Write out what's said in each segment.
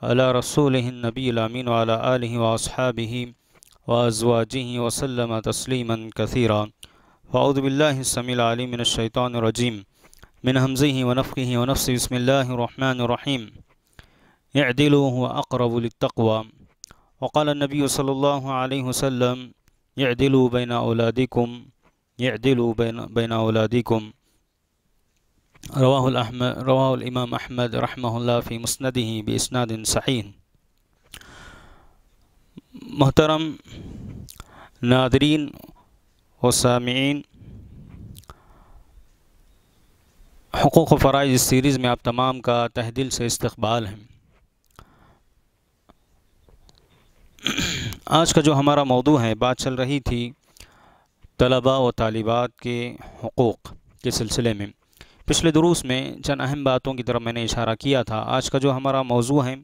على رسوله النبي الأمين وعلى آله وأصحابه وأزواجه وسلم تسليما كثيرا فأعوذ بالله السميع العليم من الشيطان الرجيم من همزه ونفخه ونفسه بسم الله الرحمن الرحيم اعدلوا هو أقرب للتقوى وقال النبي صلى الله عليه وسلم اعدلوا بين أولادكم اعدلوا بين, بين أولادكم रवाम अहमद रहमल फ़ी मुस्ंदी बसनादिन सहीन मोहतरम नादरीन व सामीन हकूक़ फ़रज़ इस सीरीज़ में आप तमाम का तह दिल से इस्तबाल है आज का जो हमारा मौजू है बात चल रही थी तलबा व तालिबात के हकूक़ के सिलसिले में पिछले दुरुस में चंद अहम बातों की तरफ मैंने इशारा किया था आज का जो हमारा मौजू है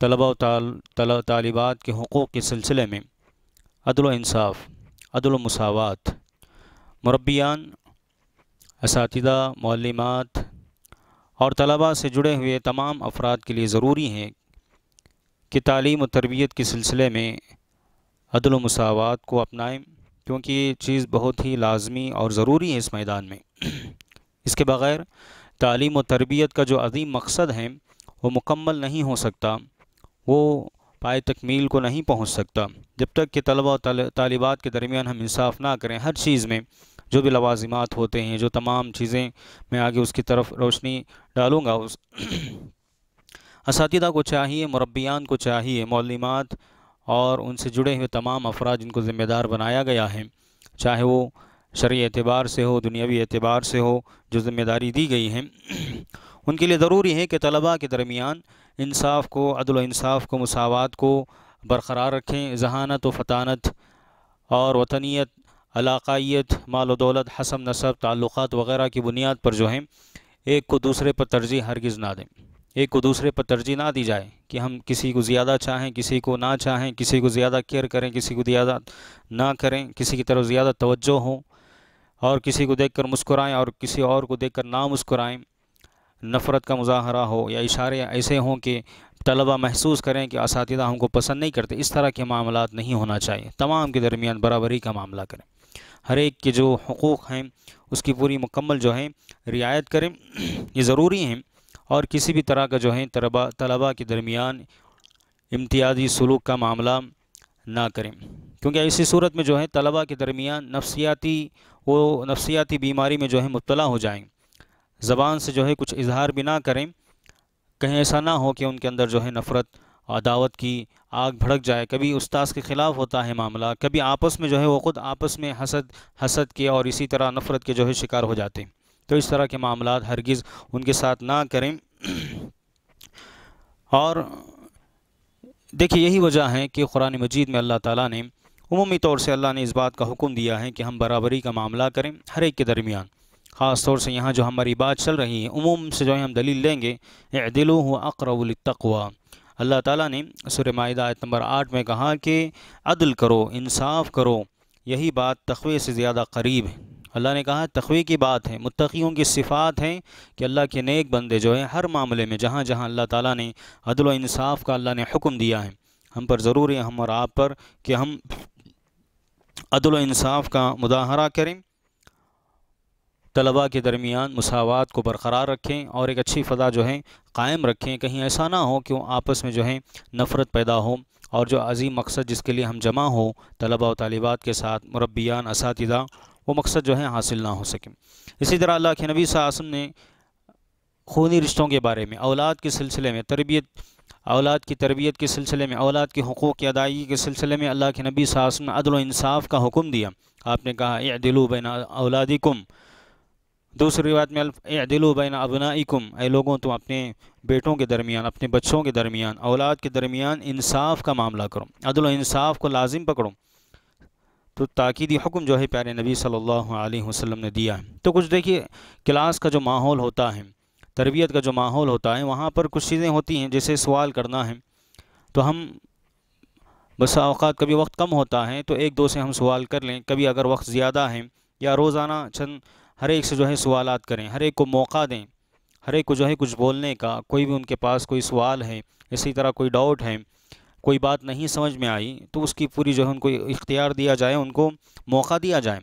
तलबा तल तालिबात के हकूक़ के सिलसिले में अदल इंसाफ अदल मसावत इस मौलमत और तलबा से जुड़े हुए तमाम अफराद के लिए ज़रूरी हैं कि तालीम और तरबियत के सिलसिले में अदल मसावत को अपनाएं क्योंकि ये चीज़ बहुत ही लाजमी और ज़रूरी है इस मैदान में इसके बग़ैर तालीम और तरबियत का जो अजीम मकसद है वो मुकम्मल नहीं हो सकता वो पाए तकमील को नहीं पहुँच सकता जब तक कि तलबा और तालिबात के दरमियान हम इंसाफ ना करें हर चीज़ में जो भी लवाजमात होते हैं जो तमाम चीज़ें मैं आगे उसकी तरफ रोशनी डालूँगा उस इस को चाहिए मुरबियान को चाहिए मौलिमात और उनसे जुड़े हुए तमाम अफराद जिनको ज़िम्मेदार बनाया गया है चाहे वो शर्य एतबार से हो दुनियावी एतबार से हो जो ज़िम्मेदारी दी गई हैं उनके लिए ज़रूरी है कि तलबा के दरमियान इंसाफ को अदल इंसाफ को मसावत को बरकरार रखें जहानत व फतानत और वतनीत अलाकाइत माल दौलत हसम नसब ताल्लुक़ वगैरह की बुनियाद पर जो हैं एक को दूसरे पर तरजीह हरगज़ ना दें एक को दूसरे पर तरजीह ना दी जाए कि हम किसी को ज़्यादा चाहें किसी को ना चाहें किसी को ज़्यादा केयर करें किसी को ज़्यादा ना करें किसी की तरफ ज़्यादा तोज्जो हों और किसी को देखकर मुस्कुराएं और किसी और को देखकर ना मुस्कुराएं नफ़रत का मुजाहरा हो या इशारे ऐसे हों कि तलबा महसूस करें कि इसदा हमको पसंद नहीं करते इस तरह के मामला नहीं होना चाहिए तमाम के दरमियान बराबरी का मामला करें हर एक के जो हकूक़ हैं उसकी पूरी मुकम्मल जो है रियायत करें ये ज़रूरी हैं और किसी भी तरह का जो है तलबा तलबा के दरमियान इम्तियाजी सलूक का मामला ना करें क्योंकि ऐसी सूरत में जो है तलबा के दरमियान नफसियाती वो नफसियाती बीमारी में जो है मुबला हो जाएँ ज़बान से जो है कुछ इजहार भी ना करें कहीं ऐसा ना हो कि उनके अंदर जो है नफ़रत दावत की आग भड़क जाए कभी उस्ताद के ख़िलाफ़ होता है मामला कभी आपस में जो है वो ख़ुद आपस में हसद हसद के और इसी तरह नफ़रत के जो है शिकार हो जाते हैं तो इस तरह के मामला हरगिज़ उनके साथ ना करें और देखिए यही वजह है कि कुरान मजीद में अल्लाह ताला ने अमूमी तौर से अल्लाह ने इस बात का हुक्म दिया है कि हम बराबरी का मामला करें हर एक के दरमियान ख़ास तौर से यहाँ जो हमारी बात चल रही है उमूम से जो है हम दलील लेंगे दिलो तकवा अल्लाह ताला ने सुर माह आयत नंबर आठ में कहा कि अदल करो इंसाफ करो यही बात तखवे से ज़्यादा करीब है अल्लाह ने कहा तखवे की बात है मुतकीयों की सिफ़ात हैं कि अल्लाह के नेक बंदे जो है हर मामले में जहाँ जहाँ अल्लाह ताली ने अदल इंसाफ का अल्लाह ने हुक्म दिया है हम पर ज़रूरी है हम और आप पर कि हम अदल इंसाफ का मुदाहरा करें तलबा के दरमियान मसावत को बरकरार रखें और एक अच्छी फ़दा जो है कायम रखें कहीं ऐसा ना हो कि आपस में जो है नफ़रत पैदा हो और जो अजीम मकसद जिसके लिए हम जमा हो तलबा और तालिबात के साथ मुरबियान इस वो मकसद जो है हासिल ना हो सके इसी तरह अल्लाह के नबी सासम ने खूनी रिश्तों के बारे में औलाद के सिलसिले में तरबियत औलाद की तरबियत के सिलसिले में औलाद के हकूक़ की अदायगी के सिलसिले में अल्लाह के नबी सासन अदल इंसाफ़ का हुक्म दिया आपने कहा ए दिलु बैन औलादिकुम दूसरी बात में ए दिलो बैन अबनाकुम ए लोगों तो अपने बेटों के दरमियान अपने बच्चों के दरमियान औलाद के दरमियान इंसाफ का मामला करो अदल इंसाफ को लाजिम पकड़ो तो ताकीदी हुक्म जो है प्यारे नबी सल्लल्लाहु अलैहि वसल्लम ने दिया है तो कुछ देखिए क्लास का जो माहौल होता है तरबियत का जो माहौल होता है वहाँ पर कुछ चीज़ें होती हैं जैसे सवाल करना है तो हम बस अवकात कभी वक्त कम होता है तो एक दो से हम सवाल कर लें कभी अगर वक्त ज़्यादा है या रोज़ाना चंद हर एक से जो है सवाल करें हर एक को मौका दें हर एक को जो है कुछ बोलने का कोई भी उनके पास कोई सवाल है इसी तरह कोई डाउट है कोई बात नहीं समझ में आई तो उसकी पूरी जो है उनको इख्तियार दिया जाए उनको मौका दिया जाए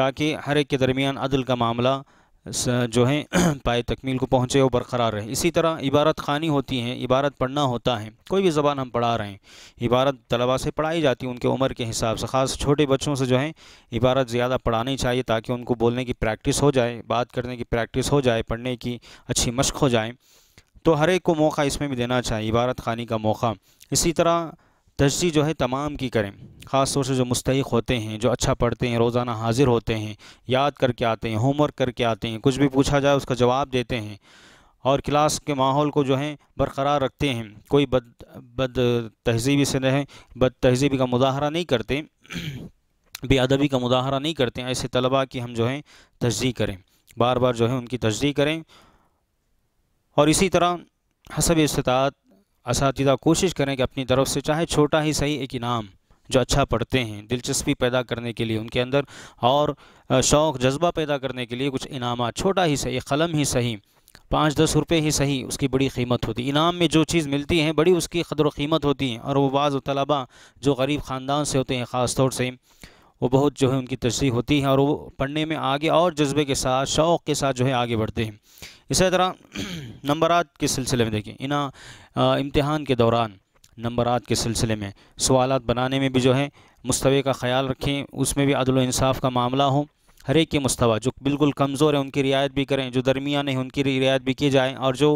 ताकि हर एक के दरमियान अदल का मामला जो है पाए तकमील को पहुँचे और बरकरार रहे इसी तरह इबारत खानी होती हैं इबारत पढ़ना होता है कोई भी ज़बान हम पढ़ा रहे हैं इबारत तलबा से पढ़ाई जाती है उनके उम्र के हिसाब से ख़ास छोटे बच्चों से जो है इबारत ज़्यादा पढ़ानी चाहिए ताकि उनको बोलने की प्रैक्टिस हो जाए बात करने की प्रैक्टिस हो जाए पढ़ने की अच्छी मश्क हो जाए तो हर एक को मौका इसमें भी देना चाहिए इबारत खानी का मौका इसी तरह तजी जो है तमाम की करें ख़ास तौर से जो मुस्तक होते हैं जो अच्छा पढ़ते हैं रोज़ाना हाजिर होते हैं याद करके आते हैं होमवर्क करके आते हैं कुछ भी पूछा जाए उसका जवाब देते हैं और क्लास के माहौल को जो है बरकरार रखते हैं कोई बद बद तहजीबी से नहीं बद तहजीबी का मुजाहरा नहीं करते बेअदबी का मुजाहरा नहीं करते ऐसे तलबा की हम जो है तजदी करें बार बार जो है उनकी तजदी करें और इसी तरह हसब इस्तात इस कोशिश करें कि अपनी तरफ से चाहे छोटा ही सही एक इनाम जो अच्छा पढ़ते हैं दिलचस्पी पैदा करने के लिए उनके अंदर और शौक़ जज्बा पैदा करने के लिए कुछ इनाम छोटा ही सही कलम ही सही पाँच दस रुपये ही सही उसकी बड़ी कीमत होती है इनाम में जो चीज़ मिलती है बड़ी उसकी कदर कीमत होती है और वो बाज़ तलबा जो गरीब ख़ानदान से होते हैं ख़ास तौर से वो बहुत जो है उनकी तशरी होती है और वो पढ़ने में आगे और जज्बे के साथ शौक़ के साथ जो है आगे बढ़ते हैं इसी तरह नंबरात के सिलसिले में देखें इना इम्तहान के दौरान नंबरात के सिलसिले में सवाल बनाने में भी जो है मुस्तवे का ख्याल रखें उसमें भी अदल इंसाफ का मामला हो हर एक के मुस्तवा जो बिल्कुल कमज़ोर है उनकी रियायत भी करें जो दरमियान है उनकी रियायत भी की जाए और जो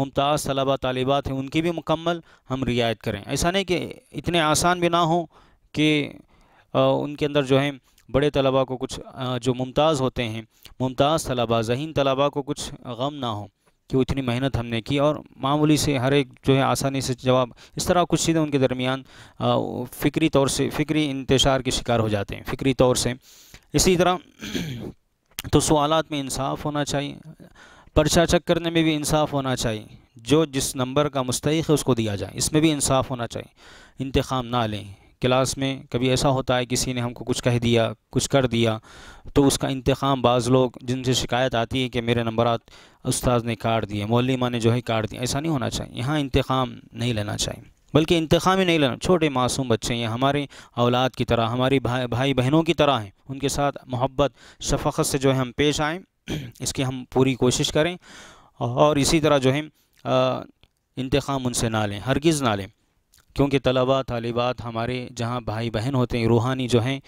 मुमताज़ तलबा तलबात हैं उनकी भी मुकम्मल हम रियायत करें ऐसा नहीं कि इतने आसान भी ना हो कि उनके अंदर जो है बड़े तलबा को कुछ जो मुमताज़ होते हैं मुमताज़ तलबा जहीन तलबा को कुछ गम ना हो कि इतनी मेहनत हमने की और मामूली से हर एक जो है आसानी से जवाब इस तरह कुछ चीज़ें उनके दरमियान फ़िक्री तौर से फ़िक्री इंतशार के शिकार हो जाते हैं फ़िक्री तौर से इसी तरह तो सवालत में इंसाफ होना चाहिए पर्चा चक करने में भी इंसाफ होना चाहिए जो जिस नंबर का मुस्तक है उसको दिया जाए इसमें भी इंसाफ होना चाहिए इंतकाम ना लें क्लास में कभी ऐसा होता है किसी ने हमको कुछ कह दिया कुछ कर दिया तो उसका इंतकाम बाज़ लोग जिनसे शिकायत आती है कि मेरे नंबर उस्ताद ने काट दिए मौलिमा ने जो है काट दिया ऐसा नहीं होना चाहिए यहाँ इंतकाम नहीं लेना चाहिए बल्कि इंतकाम ही नहीं लेना छोटे मासूम बच्चे हैं हमारे औलाद की तरह हमारी भाई भाई बहनों की तरह हैं उनके साथ मोहब्बत शफ़त से जो है हम पेश आएँ इसकी हम पूरी कोशिश करें और इसी तरह जो है इंतकाम उनसे ना लें हरगिज़ ना लें क्योंकि तलबा तालिबात हमारे जहाँ भाई बहन होते हैं रूहानी जो हैं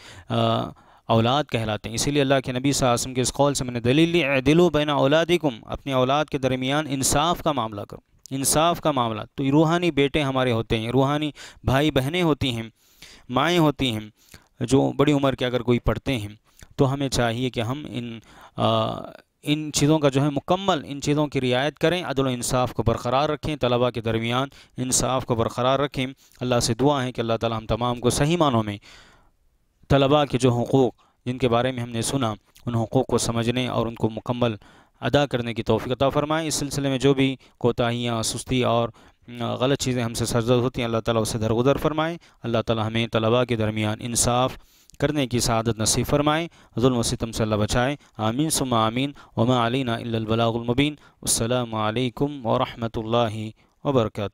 औलाद कहलाते हैं इसीलिए अल्लाह के नबी सासम के इस कौल से मैंने दलील दिलो बैन औलादिकुम अपने औलाद के दरमियान इंसाफ का मामला करो इंसाफ का मामला तो रूहानी बेटे हमारे होते हैं रूहानी भाई बहनें होती हैं माएँ होती हैं जो बड़ी उम्र के अगर कोई पढ़ते हैं तो हमें चाहिए कि हम इन आ, इन चीज़ों का जो है मुकम्मल इन चीज़ों की रियायत करें अदल इंसाफ को बरकरार रखें तलबा के दरमियान इंसाफ को बरकरार रखें अल्लाह से दुआ है कि अल्लाह ताला हम तमाम को सही मानों में तलबा के जो हकूक़ जिनके बारे में हमने सुना उन हकूक़ को समझने और उनको मुकम्मल अदा करने की तोफ़ी फ़रमाएँ इस सिलसिले में जो भी कोताहियाँ सुस्ती और गलत चीज़ें हमसे सरजद होती हैं अल्लाह ताला उससे दरगुदर फरमाएँ अल्लाह ताला हमें तलबा के दरमियान इंसाफ़ करने की शहादत नसीब फरमाएँ जुल्म से अल्लाह बचाएँ आमीन सुम आमीन वमा अलीना अल्बलामबीन अल्लाम वरहमल वर्का